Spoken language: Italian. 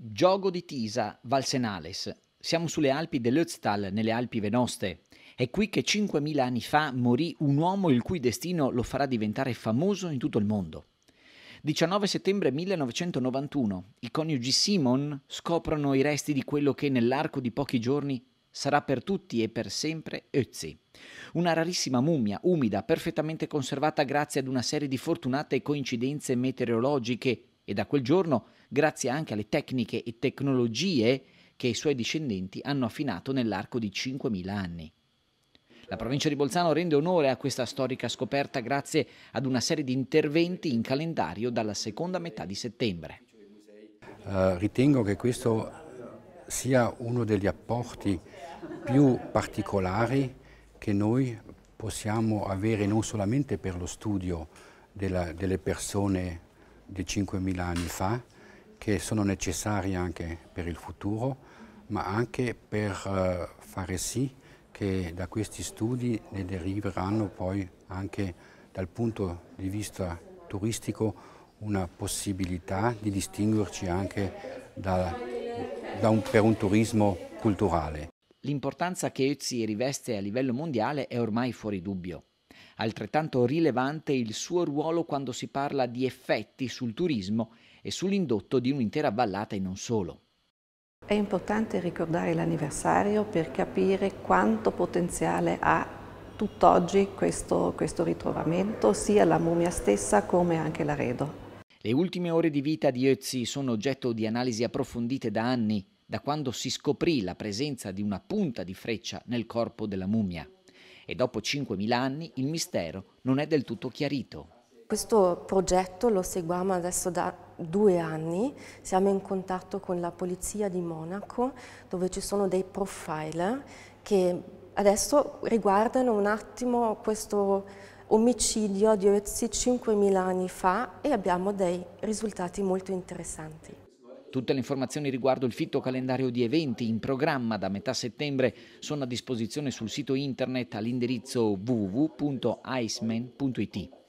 Giogo di Tisa, Valsenales. Siamo sulle Alpi dell'Öztal, nelle Alpi Venoste. È qui che 5.000 anni fa morì un uomo il cui destino lo farà diventare famoso in tutto il mondo. 19 settembre 1991, i coniugi Simon scoprono i resti di quello che nell'arco di pochi giorni sarà per tutti e per sempre Ötzi. Una rarissima mummia, umida, perfettamente conservata grazie ad una serie di fortunate coincidenze meteorologiche e da quel giorno, grazie anche alle tecniche e tecnologie che i suoi discendenti hanno affinato nell'arco di 5.000 anni. La provincia di Bolzano rende onore a questa storica scoperta grazie ad una serie di interventi in calendario dalla seconda metà di settembre. Uh, ritengo che questo sia uno degli apporti più particolari che noi possiamo avere non solamente per lo studio della, delle persone di 5.000 anni fa che sono necessarie anche per il futuro, ma anche per eh, fare sì che da questi studi ne deriveranno poi anche dal punto di vista turistico una possibilità di distinguerci anche da, da un, per un turismo culturale. L'importanza che Ötzi riveste a livello mondiale è ormai fuori dubbio. Altrettanto rilevante il suo ruolo quando si parla di effetti sul turismo e sull'indotto di un'intera vallata e non solo. È importante ricordare l'anniversario per capire quanto potenziale ha tutt'oggi questo, questo ritrovamento, sia la mummia stessa come anche l'aredo. Le ultime ore di vita di Ötzi sono oggetto di analisi approfondite da anni, da quando si scoprì la presenza di una punta di freccia nel corpo della mummia e dopo 5.000 anni il mistero non è del tutto chiarito. Questo progetto lo seguiamo adesso da due anni, siamo in contatto con la polizia di Monaco dove ci sono dei profiler che adesso riguardano un attimo questo omicidio di Oezzi 5.000 anni fa e abbiamo dei risultati molto interessanti. Tutte le informazioni riguardo il fitto calendario di eventi in programma da metà settembre sono a disposizione sul sito internet all'indirizzo www.iceman.it.